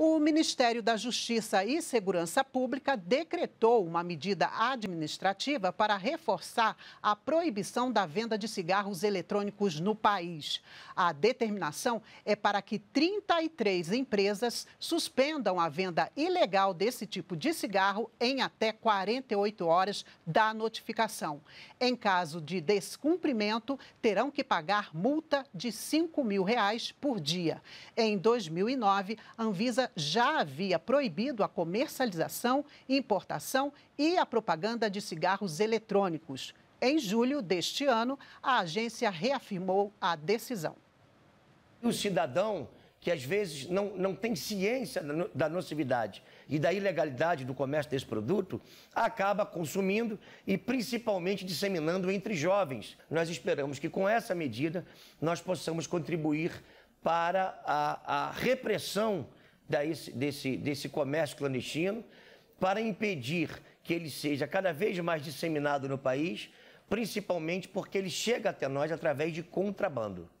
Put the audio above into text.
O Ministério da Justiça e Segurança Pública decretou uma medida administrativa para reforçar a proibição da venda de cigarros eletrônicos no país. A determinação é para que 33 empresas suspendam a venda ilegal desse tipo de cigarro em até 48 horas da notificação. Em caso de descumprimento, terão que pagar multa de 5 mil reais por dia. Em 2009, a Anvisa já havia proibido a comercialização, importação e a propaganda de cigarros eletrônicos. Em julho deste ano, a agência reafirmou a decisão. O cidadão que às vezes não, não tem ciência da nocividade e da ilegalidade do comércio desse produto, acaba consumindo e principalmente disseminando entre jovens. Nós esperamos que com essa medida nós possamos contribuir para a, a repressão desse, desse, desse comércio clandestino, para impedir que ele seja cada vez mais disseminado no país, principalmente porque ele chega até nós através de contrabando.